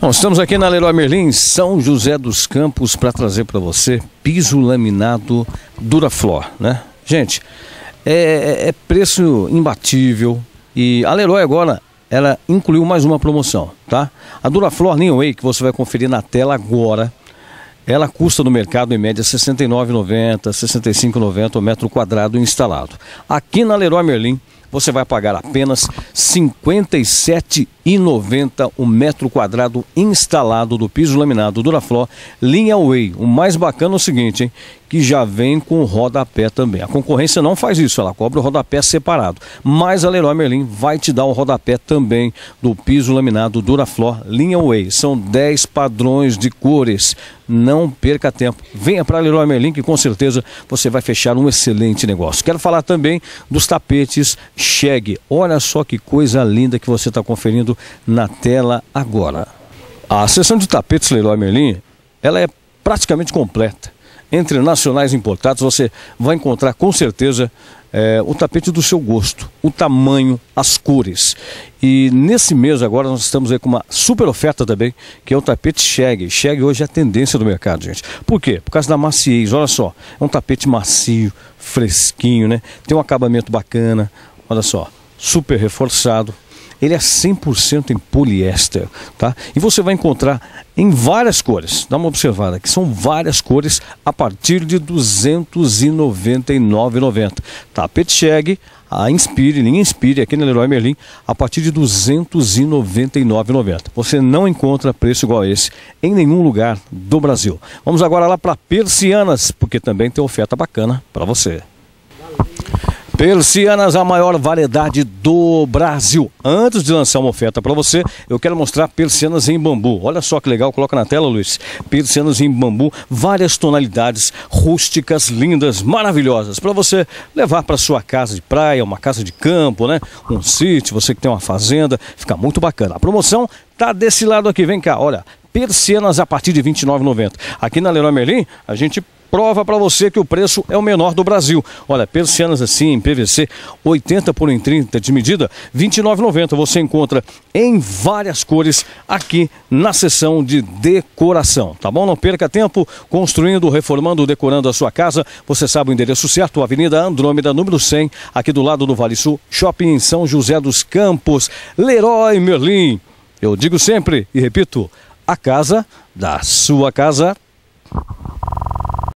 Bom, estamos aqui na Leroy Merlin, São José dos Campos, para trazer para você piso laminado Duraflor, né? Gente, é, é, é, preço imbatível e a Leroy agora ela incluiu mais uma promoção, tá? A Duraflor Way, que você vai conferir na tela agora, ela custa no mercado em média R$ 69,90, R$ 65,90 o metro quadrado instalado. Aqui na Leroy Merlin você vai pagar apenas R$ 57,90 o metro quadrado instalado do piso laminado Duraflor Linha Way. O mais bacana é o seguinte, hein? que já vem com rodapé também. A concorrência não faz isso, ela cobra o rodapé separado. Mas a Leroy Merlin vai te dar o rodapé também do piso laminado Duraflor Linha Way. São 10 padrões de cores. Não perca tempo. Venha para a Leroy Merlin que com certeza você vai fechar um excelente negócio. Quero falar também dos tapetes Chegue. Olha só que coisa linda que você está conferindo na tela agora. A seção de tapetes Leroy Merlin, ela é praticamente completa. Entre nacionais importados, você vai encontrar com certeza é, o tapete do seu gosto, o tamanho, as cores. E nesse mês agora nós estamos aí com uma super oferta também, que é o tapete Chegue. Chegue hoje é a tendência do mercado, gente. Por quê? Por causa da maciez. Olha só, é um tapete macio, fresquinho, né? Tem um acabamento bacana. Olha só, super reforçado, ele é 100% em poliéster, tá? E você vai encontrar em várias cores. Dá uma observada que são várias cores a partir de R$ 299,90. Tapete Chegue, a Inspire, linha Inspire aqui na né, Leroy Merlin, a partir de R$ 299,90. Você não encontra preço igual a esse em nenhum lugar do Brasil. Vamos agora lá para Persianas, porque também tem oferta bacana para você. Persianas, a maior variedade do Brasil. Antes de lançar uma oferta para você, eu quero mostrar persianas em bambu. Olha só que legal, coloca na tela, Luiz. Persianas em bambu, várias tonalidades rústicas, lindas, maravilhosas, para você levar para sua casa de praia, uma casa de campo, né? Um sítio, você que tem uma fazenda, fica muito bacana. A promoção tá desse lado aqui, vem cá, olha. Persianas a partir de R$ 29,90. Aqui na Leroy Merlin, a gente prova para você que o preço é o menor do Brasil. Olha, persianas assim em PVC, 80 por 30 de medida, 29,90. Você encontra em várias cores aqui na seção de decoração, tá bom? Não perca tempo construindo, reformando, decorando a sua casa. Você sabe o endereço certo, Avenida Andrômeda, número 100, aqui do lado do Vale Sul, Shopping em São José dos Campos, Leroy Merlin. Eu digo sempre e repito, a casa da sua casa